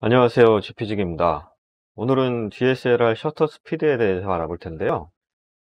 안녕하세요 지피직입니다 오늘은 DSLR 셔터 스피드에 대해서 알아볼 텐데요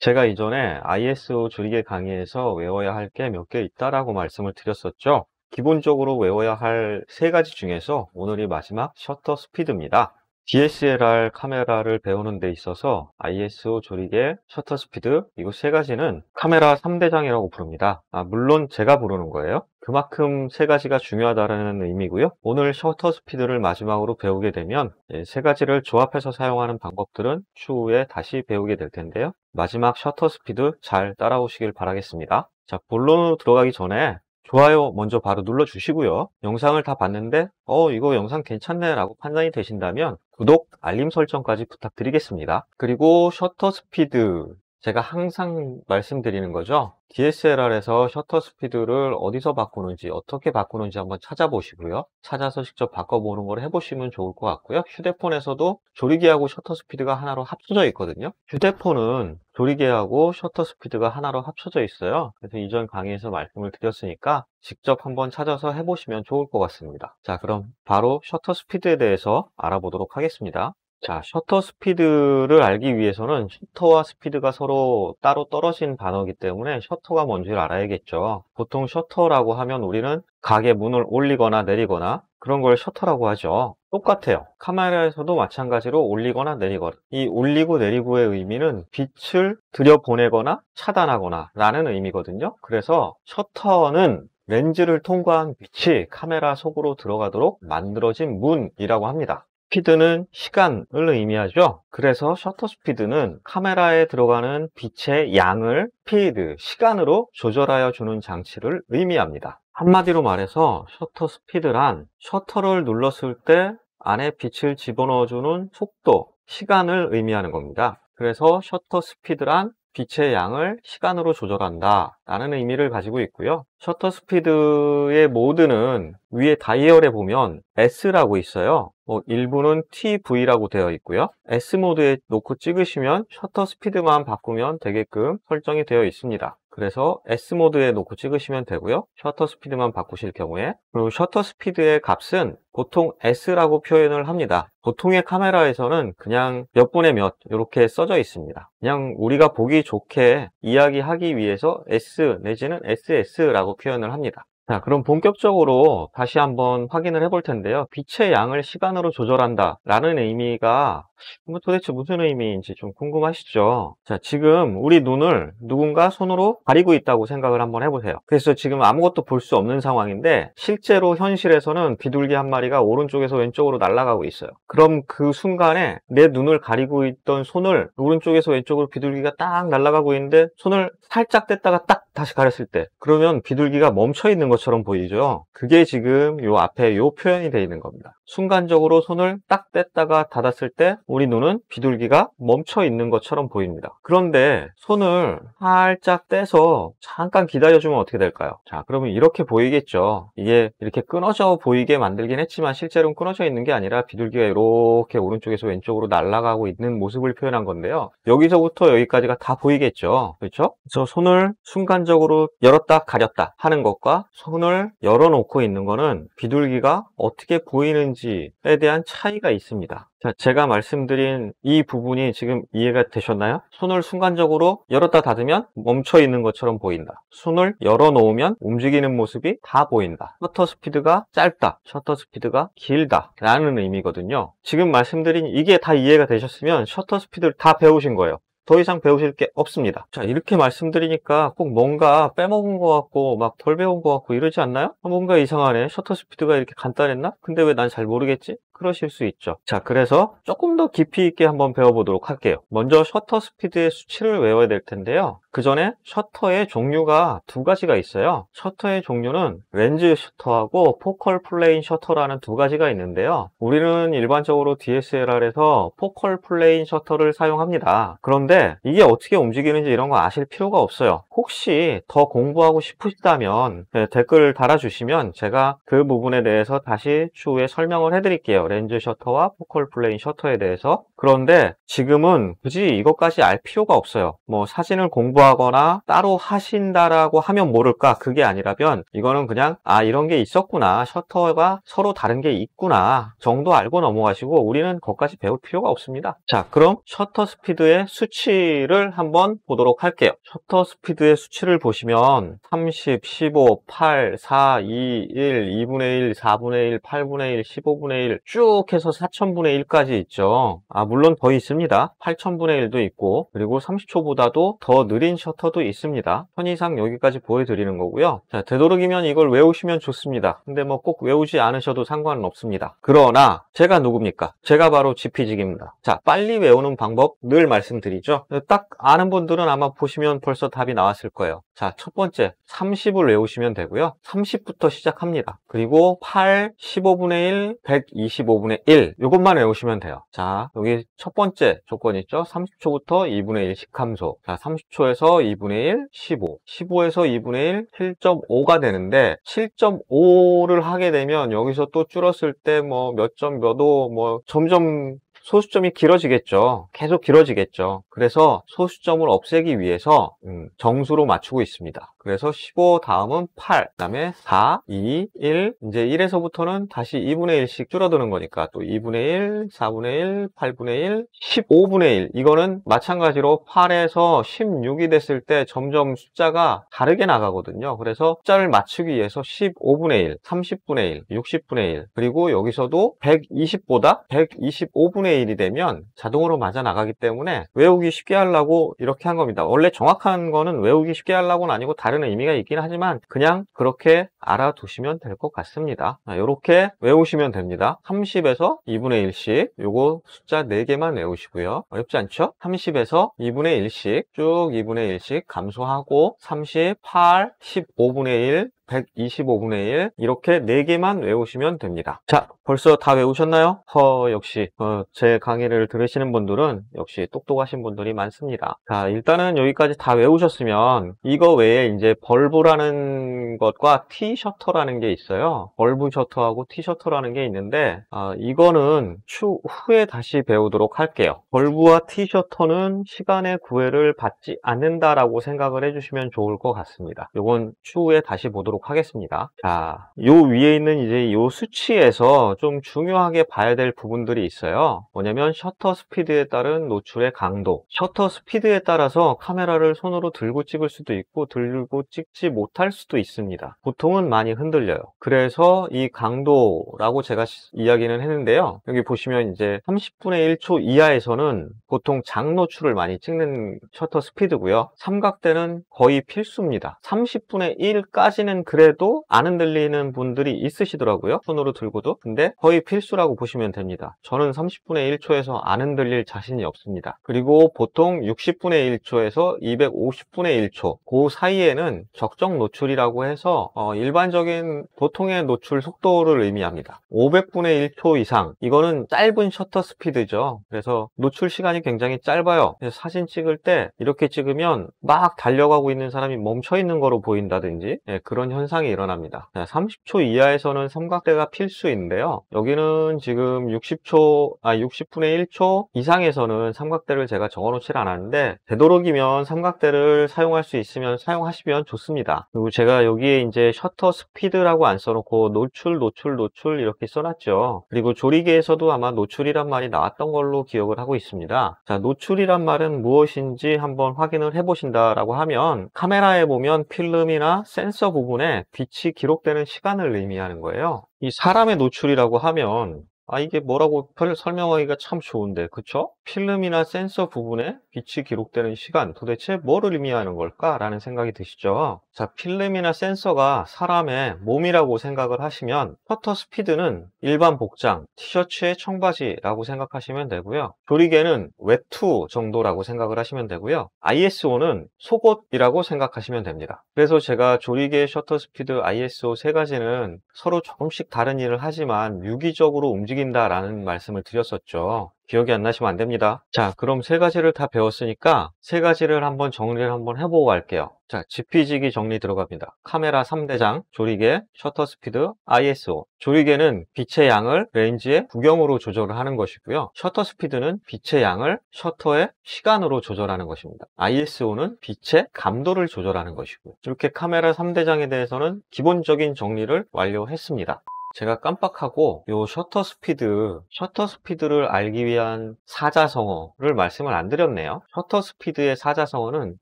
제가 이전에 ISO 줄기의 강의에서 외워야 할 게 몇 개 있다라고 말씀을 드렸었죠 기본적으로 외워야 할 세 가지 중에서 오늘이 마지막 셔터 스피드입니다 DSLR 카메라를 배우는 데 있어서 ISO 조리개, 셔터 스피드 이거 세 가지는 카메라 3대장이라고 부릅니다. 아, 물론 제가 부르는 거예요. 그만큼 세 가지가 중요하다는 의미고요. 오늘 셔터 스피드를 마지막으로 배우게 되면 예, 세 가지를 조합해서 사용하는 방법들은 추후에 다시 배우게 될 텐데요. 마지막 셔터 스피드 잘 따라오시길 바라겠습니다. 자, 본론으로 들어가기 전에 좋아요 먼저 바로 눌러주시고요. 영상을 다 봤는데 어 이거 영상 괜찮네 라고 판단이 되신다면 구독, 알림 설정까지 부탁드리겠습니다. 그리고 셔터 스피드 제가 항상 말씀드리는 거죠. DSLR에서 셔터 스피드를 어디서 바꾸는지 어떻게 바꾸는지 한번 찾아보시고요. 찾아서 직접 바꿔보는 걸 해보시면 좋을 것 같고요. 휴대폰에서도 조리개하고 셔터 스피드가 하나로 합쳐져 있거든요. 휴대폰은 조리개하고 셔터 스피드가 하나로 합쳐져 있어요. 그래서 이전 강의에서 말씀을 드렸으니까 직접 한번 찾아서 해보시면 좋을 것 같습니다. 자 그럼 바로 셔터 스피드에 대해서 알아보도록 하겠습니다. 자, 셔터 스피드를 알기 위해서는 셔터와 스피드가 서로 따로 떨어진 단어이기 때문에 셔터가 뭔지를 알아야겠죠. 보통 셔터라고 하면 우리는 가게 문을 올리거나 내리거나 그런 걸 셔터라고 하죠. 똑같아요. 카메라에서도 마찬가지로 올리거나 내리거나 이 올리고 내리고의 의미는 빛을 들여보내거나 차단하거나 라는 의미거든요. 그래서 셔터는 렌즈를 통과한 빛이 카메라 속으로 들어가도록 만들어진 문이라고 합니다. 스피드는 시간을 의미하죠. 그래서 셔터 스피드는 카메라에 들어가는 빛의 양을 스피드, 시간으로 조절하여 주는 장치를 의미합니다. 한마디로 말해서 셔터 스피드란 셔터를 눌렀을 때 안에 빛을 집어넣어주는 속도, 시간을 의미하는 겁니다. 그래서 셔터 스피드란 빛의 양을 시간으로 조절한다 라는 의미를 가지고 있고요. 셔터 스피드의 모드는 위에 다이얼에 보면 S라고 있어요. 뭐 일부는 TV라고 되어 있고요. S 모드에 놓고 찍으시면 셔터 스피드만 바꾸면 되게끔 설정이 되어 있습니다. 그래서 S모드에 놓고 찍으시면 되고요. 셔터 스피드만 바꾸실 경우에 그리고 셔터 스피드의 값은 보통 S라고 표현을 합니다. 보통의 카메라에서는 그냥 몇 분의 몇 이렇게 써져 있습니다. 그냥 우리가 보기 좋게 이야기하기 위해서 S 내지는 SS라고 표현을 합니다. 자, 그럼 본격적으로 다시 한번 확인을 해볼 텐데요. 빛의 양을 시간으로 조절한다 라는 의미가 뭐 도대체 무슨 의미인지 좀 궁금하시죠? 자, 지금 우리 눈을 누군가 손으로 가리고 있다고 생각을 한번 해보세요. 그래서 지금 아무것도 볼 수 없는 상황인데 실제로 현실에서는 비둘기 한 마리가 오른쪽에서 왼쪽으로 날아가고 있어요. 그럼 그 순간에 내 눈을 가리고 있던 손을 오른쪽에서 왼쪽으로 비둘기가 딱 날아가고 있는데 손을 살짝 뗐다가 딱 다시 가렸을 때 그러면 비둘기가 멈춰 있는 것처럼 보이죠 그게 지금 요 앞에 요 표현이 되어 있는 겁니다 순간적으로 손을 딱 뗐다가 닫았을 때 우리 눈은 비둘기가 멈춰 있는 것처럼 보입니다 그런데 손을 살짝 떼서 잠깐 기다려주면 어떻게 될까요 자 그러면 이렇게 보이겠죠 이게 이렇게 끊어져 보이게 만들긴 했지만 실제로는 끊어져 있는 게 아니라 비둘기가 이렇게 오른쪽에서 왼쪽으로 날아가고 있는 모습을 표현한 건데요 여기서부터 여기까지가 다 보이겠죠 그렇죠 그래서 손을 순간 순간적으로 열었다 가렸다 하는 것과 손을 열어놓고 있는 것은 비둘기가 어떻게 보이는지에 대한 차이가 있습니다. 자, 제가 말씀드린 이 부분이 지금 이해가 되셨나요? 손을 순간적으로 열었다 닫으면 멈춰 있는 것처럼 보인다. 손을 열어놓으면 움직이는 모습이 다 보인다. 셔터 스피드가 짧다. 셔터 스피드가 길다. 라는 의미거든요. 지금 말씀드린 이게 다 이해가 되셨으면 셔터 스피드를 다 배우신 거예요. 더 이상 배우실 게 없습니다. 자 이렇게 말씀드리니까 꼭 뭔가 빼먹은 것 같고 막 덜 배운 것 같고 이러지 않나요? 뭔가 이상하네. 셔터 스피드가 이렇게 간단했나? 근데 왜 난 잘 모르겠지? 그러실 수 있죠. 자, 그래서 조금 더 깊이 있게 한번 배워보도록 할게요. 먼저 셔터 스피드의 수치를 외워야 될 텐데요. 그 전에 셔터의 종류가 두 가지가 있어요. 셔터의 종류는 렌즈 셔터하고 포컬 플레인 셔터라는 두 가지가 있는데요. 우리는 일반적으로 DSLR에서 포컬 플레인 셔터를 사용합니다. 그런데 이게 어떻게 움직이는지 이런 거 아실 필요가 없어요. 혹시 더 공부하고 싶으시다면 네, 댓글 달아주시면 제가 그 부분에 대해서 다시 추후에 설명을 해드릴게요. 렌즈 셔터와 포컬 플레인 셔터에 대해서 그런데 지금은 굳이 이것까지 알 필요가 없어요 뭐 사진을 공부하거나 따로 하신다라고 하면 모를까 그게 아니라면 이거는 그냥 아 이런 게 있었구나 셔터가 서로 다른 게 있구나 정도 알고 넘어가시고 우리는 거기까지 배울 필요가 없습니다 자 그럼 셔터 스피드의 수치를 한번 보도록 할게요 셔터 스피드의 수치를 보시면 30, 15, 8, 4, 2, 1, 2분의 1, 4분의 1, 8분의 1, 15분의 1쭉 쭉 해서 4천분의 1까지 있죠. 아 물론 더 있습니다. 8천분의 1도 있고 그리고 30초보다도 더 느린 셔터도 있습니다. 편의상 여기까지 보여드리는 거고요. 자 되도록이면 이걸 외우시면 좋습니다. 근데 뭐 꼭 외우지 않으셔도 상관은 없습니다. 그러나 제가 누굽니까? 제가 바로 지피직입니다. 자 빨리 외우는 방법 늘 말씀드리죠. 딱 아는 분들은 아마 보시면 벌써 답이 나왔을 거예요. 자첫 번째 30을 외우시면 되고요. 30부터 시작합니다. 그리고 8, 15분의 1, 125 15분의 1 이것만 외우시면 돼요 자 여기 첫 번째 조건 있죠 30초부터 2분의 1 식함소 자 30초에서 2분의 1 15 15에서 2분의 1 7.5가 되는데 7.5를 하게 되면 여기서 또 줄었을 때 뭐 몇 점 몇오 뭐 점점 소수점이 길어지겠죠. 계속 길어지겠죠. 그래서 소수점을 없애기 위해서 음, 정수로 맞추고 있습니다. 그래서 15 다음은 8, 그 다음에 4, 2, 1. 이제 1에서부터는 다시 2분의 1씩 줄어드는 거니까 또 2분의 1, 4분의 1, 8분의 1, 15분의 1. 이거는 마찬가지로 8에서 16이 됐을 때 점점 숫자가 다르게 나가거든요. 그래서 숫자를 맞추기 위해서 15분의 1, 30분의 1, 60분의 1. 그리고 여기서도 120보다 125분의 1이 되면 자동으로 맞아 나가기 때문에 외우기 쉽게 하려고 이렇게 한 겁니다. 원래 정확한 거는 외우기 쉽게 하려고는 아니고 다른 다른 의미가 있긴 하지만 그냥 그렇게 알아두시면 될 것 같습니다. 이렇게 외우시면 됩니다. 30에서 2분의 1씩 요거 숫자 4개만 외우시고요. 어렵지 않죠? 30에서 2분의 1씩 쭉 2분의 1씩 감소하고 38, 15분의 1, 125분의 1 이렇게 4개만 외우시면 됩니다. 자 벌써 다 외우셨나요? 허 역시 어, 제 강의를 들으시는 분들은 역시 똑똑하신 분들이 많습니다. 자 일단은 여기까지 다 외우셨으면 이거 외에 이제 벌브라는 것과 티셔터라는 게 있어요. 벌브 셔터하고 티셔터라는 게 있는데 어, 이거는 추후에 다시 배우도록 할게요. 벌브와 티셔터는 시간의 구애를 받지 않는다라고 생각을 해주시면 좋을 것 같습니다. 이건 추후에 다시 보도록 보도록 하겠습니다. 자, 요 위에 있는 이제 요 수치에서 좀 중요하게 봐야 될 부분들이 있어요. 뭐냐면 셔터 스피드에 따른 노출의 강도. 셔터 스피드에 따라서 카메라를 손으로 들고 찍을 수도 있고 들고 찍지 못할 수도 있습니다. 보통은 많이 흔들려요. 그래서 이 강도라고 제가 이야기는 했는데요. 여기 보시면 이제 30분의 1초 이하에서는 보통 장노출을 많이 찍는 셔터 스피드고요. 삼각대는 거의 필수입니다. 30분의 1까지는 그래도 안 흔들리는 분들이 있으시더라고요. 손으로 들고도. 근데 거의 필수라고 보시면 됩니다. 저는 30분의 1초에서 안 흔들릴 자신이 없습니다. 그리고 보통 60분의 1초에서 250분의 1초 그 사이에는 적정 노출이라고 해서 어, 일반적인 보통의 노출 속도를 의미합니다. 500분의 1초 이상 이거는 짧은 셔터 스피드죠. 그래서 노출 시간이 굉장히 짧아요. 사진 찍을 때 이렇게 찍으면 막 달려가고 있는 사람이 멈춰 있는 거로 보인다든지 예, 그런 현 현상이 일어납니다. 30초 이하에서는 삼각대가 필수인데요. 여기는 지금 60초, 아 60분의 1초 이상에서는 삼각대를 제가 적어놓질 않았는데 되도록이면 삼각대를 사용할 수 있으면 사용하시면 좋습니다. 그리고 제가 여기에 이제 셔터 스피드라고 안 써놓고 노출, 노출, 노출 이렇게 써놨죠. 그리고 조리개에서도 아마 노출이란 말이 나왔던 걸로 기억을 하고 있습니다. 자, 노출이란 말은 무엇인지 한번 확인을 해보신다라고 하면 카메라에 보면 필름이나 센서 부분 때문에 빛이 기록되는 시간을 의미하는 거예요. 이 사람의 노출이라고 하면 아 이게 뭐라고 설명하기가 참 좋은데 그쵸? 필름이나 센서 부분에 빛이 기록되는 시간 도대체 뭐를 의미하는 걸까? 라는 생각이 드시죠? 자 필름이나 센서가 사람의 몸이라고 생각을 하시면 셔터 스피드는 일반 복장, 티셔츠의 청바지라고 생각하시면 되고요 조리개는 외투 정도라고 생각을 하시면 되고요 ISO는 속옷이라고 생각하시면 됩니다 그래서 제가 조리개, 셔터 스피드, ISO 세 가지는 서로 조금씩 다른 일을 하지만 유기적으로 움직이는 움직인다 라는 말씀을 드렸었죠. 기억이 안 나시면 안 됩니다. 자, 그럼 세 가지를 다 배웠으니까 세 가지를 한번 정리를 한번 해보고 갈게요. 자, 지피지기 정리 들어갑니다. 카메라 3대장, 조리개, 셔터 스피드, ISO. 조리개는 빛의 양을 렌인지의 구경으로 조절을 하는 것이고요. 셔터 스피드는 빛의 양을 셔터의 시간으로 조절하는 것입니다. ISO는 빛의 감도를 조절하는 것이고요. 이렇게 카메라 3대장에 대해서는 기본적인 정리를 완료했습니다. 제가 깜빡하고 이 셔터 스피드 셔터 스피드를 알기 위한 사자성어를 말씀을 안 드렸네요 셔터 스피드의 사자성어는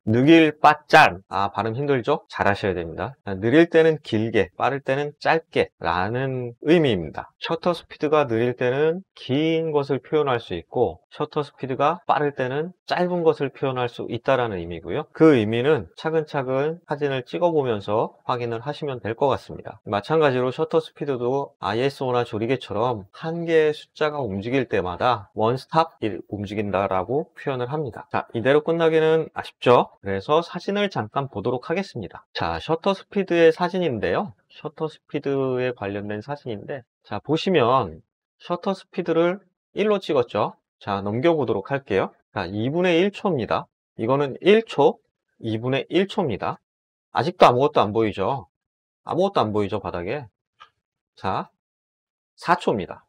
느길 빠짠 아 발음 힘들죠? 잘 하셔야 됩니다 느릴 때는 길게 빠를 때는 짧게 라는 의미입니다 셔터 스피드가 느릴 때는 긴 것을 표현할 수 있고 셔터 스피드가 빠를 때는 짧은 것을 표현할 수 있다라는 의미고요 그 의미는 차근차근 사진을 찍어 보면서 확인을 하시면 될 것 같습니다 마찬가지로 셔터 스피드도 ISO나 조리개처럼 한 개의 숫자가 움직일 때마다 원스탑일 움직인다라고 표현을 합니다. 자, 이대로 끝나기는 아쉽죠? 그래서 사진을 잠깐 보도록 하겠습니다. 자, 셔터 스피드의 사진인데요. 셔터 스피드에 관련된 사진인데 자, 보시면 셔터 스피드를 1로 찍었죠? 자, 넘겨보도록 할게요. 자, 2분의 1초입니다. 이거는 1초, 2분의 1초입니다. 아직도 아무것도 안 보이죠? 아무것도 안 보이죠, 바닥에? 자, 4초입니다.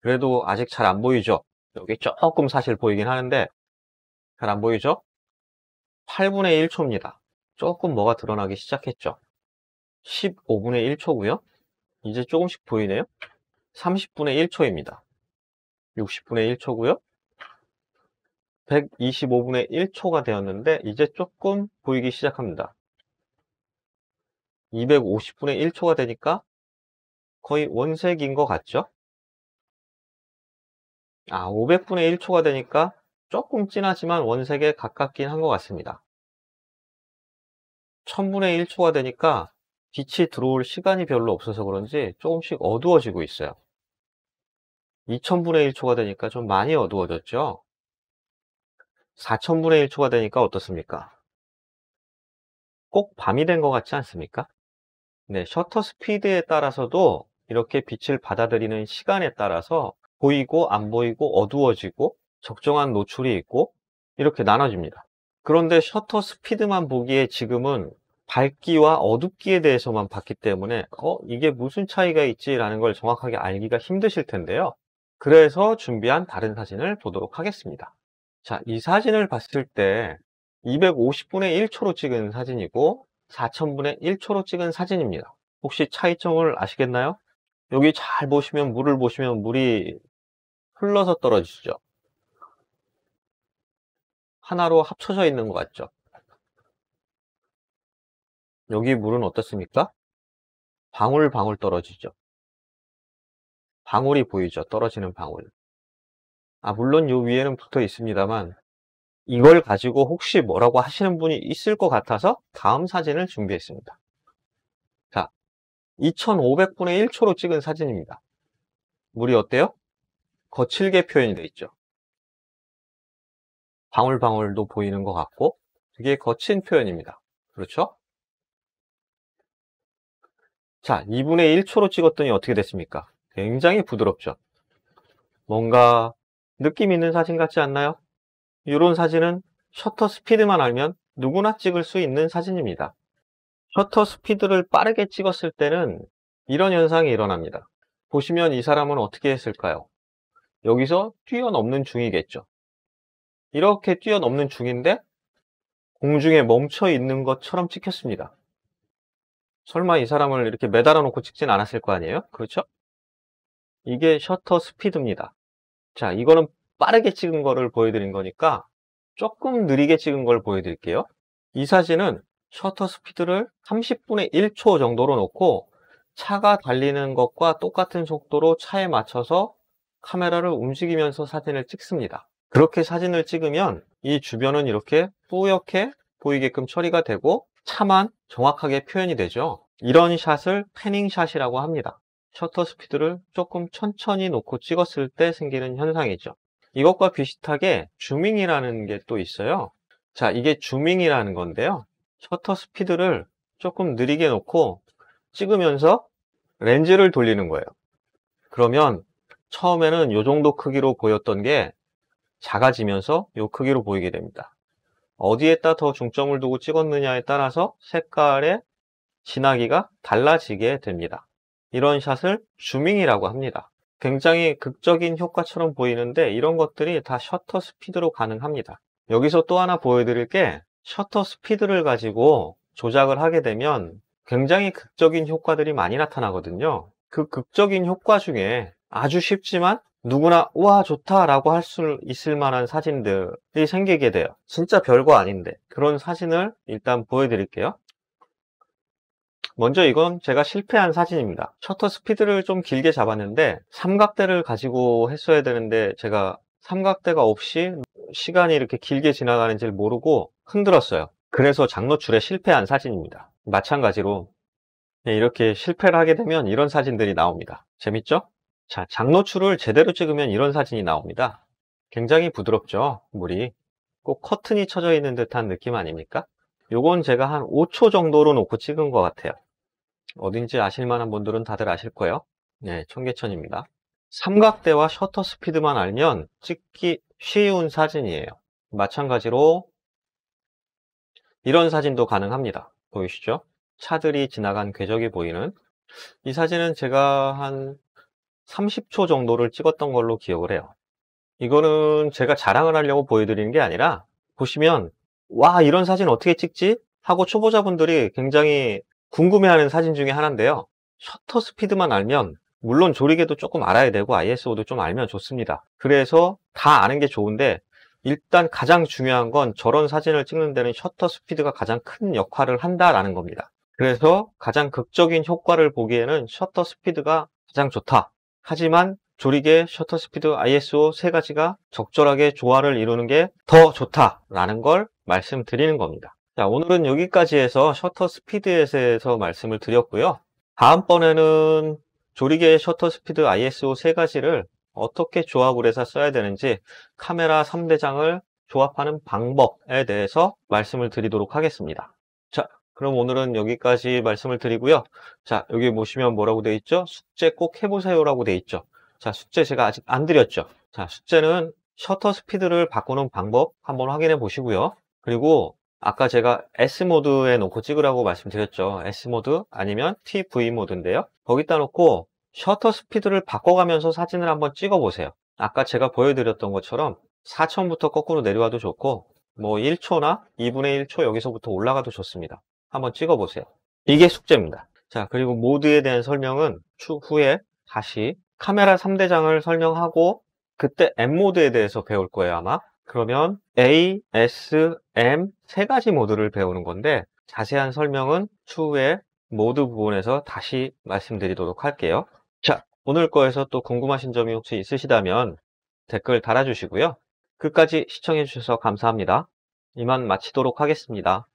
그래도 아직 잘 안 보이죠? 여기 조금 사실 보이긴 하는데 잘 안 보이죠? 8분의 1초입니다. 조금 뭐가 드러나기 시작했죠. 15분의 1초고요. 이제 조금씩 보이네요. 30분의 1초입니다. 60분의 1초고요. 125분의 1초가 되었는데 이제 조금 보이기 시작합니다. 250분의 1초가 되니까 거의 원색인 것 같죠? 아, 500분의 1초가 되니까 조금 진하지만 원색에 가깝긴 한 것 같습니다. 1000분의 1초가 되니까 빛이 들어올 시간이 별로 없어서 그런지 조금씩 어두워지고 있어요. 2000분의 1초가 되니까 좀 많이 어두워졌죠? 4000분의 1초가 되니까 어떻습니까? 꼭 밤이 된 것 같지 않습니까? 네, 셔터 스피드에 따라서도 이렇게 빛을 받아들이는 시간에 따라서 보이고 안 보이고 어두워지고 적정한 노출이 있고 이렇게 나눠집니다. 그런데 셔터 스피드만 보기에 지금은 밝기와 어둡기에 대해서만 봤기 때문에 어 이게 무슨 차이가 있지라는 걸 정확하게 알기가 힘드실 텐데요. 그래서 준비한 다른 사진을 보도록 하겠습니다. 자, 이 사진을 봤을 때 250분의 1초로 찍은 사진이고 4000분의 1초로 찍은 사진입니다. 혹시 차이점을 아시겠나요? 여기 잘 보시면 물을 보시면 물이 흘러서 떨어지죠. 하나로 합쳐져 있는 것 같죠. 여기 물은 어떻습니까? 방울방울 방울 떨어지죠. 방울이 보이죠. 떨어지는 방울. 아 물론 요 위에는 붙어 있습니다만 이걸 가지고 혹시 뭐라고 하시는 분이 있을 것 같아서 다음 사진을 준비했습니다. 2500분의 1초로 찍은 사진입니다. 물이 어때요? 거칠게 표현이 되어 있죠. 방울방울도 보이는 것 같고 되게 거친 표현입니다. 그렇죠? 자, 2분의 1초로 찍었더니 어떻게 됐습니까? 굉장히 부드럽죠? 뭔가 느낌 있는 사진 같지 않나요? 이런 사진은 셔터 스피드만 알면 누구나 찍을 수 있는 사진입니다. 셔터 스피드를 빠르게 찍었을 때는 이런 현상이 일어납니다. 보시면 이 사람은 어떻게 했을까요? 여기서 뛰어넘는 중이겠죠. 이렇게 뛰어넘는 중인데 공중에 멈춰 있는 것처럼 찍혔습니다. 설마 이 사람을 이렇게 매달아 놓고 찍진 않았을 거 아니에요? 그렇죠? 이게 셔터 스피드입니다. 자, 이거는 빠르게 찍은 거를 보여드린 거니까 조금 느리게 찍은 걸 보여드릴게요. 이 사진은 셔터 스피드를 30분의 1초 정도로 놓고 차가 달리는 것과 똑같은 속도로 차에 맞춰서 카메라를 움직이면서 사진을 찍습니다. 그렇게 사진을 찍으면 이 주변은 이렇게 뿌옇게 보이게끔 처리가 되고 차만 정확하게 표현이 되죠. 이런 샷을 패닝샷이라고 합니다. 셔터 스피드를 조금 천천히 놓고 찍었을 때 생기는 현상이죠. 이것과 비슷하게 주밍이라는 게 또 있어요. 자, 이게 주밍이라는 건데요. 셔터 스피드를 조금 느리게 놓고 찍으면서 렌즈를 돌리는 거예요. 그러면 처음에는 이 정도 크기로 보였던 게 작아지면서 이 크기로 보이게 됩니다. 어디에다더 중점을 두고 찍었느냐에 따라서 색깔의 진하기가 달라지게 됩니다. 이런 샷을 주밍이라고 합니다. 굉장히 극적인 효과처럼 보이는데 이런 것들이 다 셔터 스피드로 가능합니다. 여기서 또 하나 보여드릴 게 셔터 스피드를 가지고 조작을 하게 되면 굉장히 극적인 효과들이 많이 나타나거든요. 그 극적인 효과 중에 아주 쉽지만 누구나 우와 좋다라고 할 수 있을 만한 사진들이 생기게 돼요. 진짜 별거 아닌데 그런 사진을 일단 보여드릴게요. 먼저 이건 제가 실패한 사진입니다. 셔터 스피드를 좀 길게 잡았는데 삼각대를 가지고 했어야 되는데 제가 삼각대가 없이 시간이 이렇게 길게 지나가는지를 모르고 흔들었어요. 그래서 장노출에 실패한 사진입니다. 마찬가지로 네, 이렇게 실패를 하게 되면 이런 사진들이 나옵니다. 재밌죠? 자, 장노출을 제대로 찍으면 이런 사진이 나옵니다. 굉장히 부드럽죠? 물이. 꼭 커튼이 쳐져 있는 듯한 느낌 아닙니까? 요건 제가 한 5초 정도로 놓고 찍은 것 같아요. 어딘지 아실만한 분들은 다들 아실 거예요. 네, 청계천입니다. 삼각대와 셔터 스피드만 알면 찍기 쉬운 사진이에요. 마찬가지로 이런 사진도 가능합니다. 보이시죠? 차들이 지나간 궤적이 보이는 이 사진은 제가 한 30초 정도를 찍었던 걸로 기억을 해요. 이거는 제가 자랑을 하려고 보여드리는 게 아니라 보시면 와 이런 사진 어떻게 찍지? 하고 초보자분들이 굉장히 궁금해하는 사진 중에 하나인데요. 셔터 스피드만 알면 물론 조리개도 조금 알아야 되고 ISO도 좀 알면 좋습니다. 그래서 다 아는 게 좋은데 일단 가장 중요한 건 저런 사진을 찍는 데는 셔터 스피드가 가장 큰 역할을 한다라는 겁니다. 그래서 가장 극적인 효과를 보기에는 셔터 스피드가 가장 좋다. 하지만 조리개, 셔터 스피드, ISO 세 가지가 적절하게 조화를 이루는 게 더 좋다라는 걸 말씀드리는 겁니다. 자, 오늘은 여기까지 해서 셔터 스피드에 대해서 말씀을 드렸고요. 다음번에는 조리개의 셔터 스피드 ISO 세 가지를 어떻게 조합을 해서 써야 되는지 카메라 3대장을 조합하는 방법에 대해서 말씀을 드리도록 하겠습니다. 자, 그럼 오늘은 여기까지 말씀을 드리고요. 자, 여기 보시면 뭐라고 돼 있죠? 숙제 꼭 해보세요라고 돼 있죠. 자, 숙제 제가 아직 안 드렸죠. 자, 숙제는 셔터 스피드를 바꾸는 방법 한번 확인해 보시고요. 그리고 아까 제가 S모드에 놓고 찍으라고 말씀드렸죠. S모드 아니면 TV모드인데요. 거기다 놓고 셔터 스피드를 바꿔가면서 사진을 한번 찍어보세요. 아까 제가 보여드렸던 것처럼 4천부터 거꾸로 내려와도 좋고 뭐 1초나 2분의 1초 여기서부터 올라가도 좋습니다. 한번 찍어보세요. 이게 숙제입니다. 자 그리고 모드에 대한 설명은 추후에 다시 카메라 3대장을 설명하고 그때 M모드에 대해서 배울 거예요 아마. 그러면 A, S, M 세 가지 모드를 배우는 건데 자세한 설명은 추후에 모드 부분에서 다시 말씀드리도록 할게요. 자, 오늘 거에서 또 궁금하신 점이 혹시 있으시다면 댓글 달아주시고요. 끝까지 시청해주셔서 감사합니다. 이만 마치도록 하겠습니다.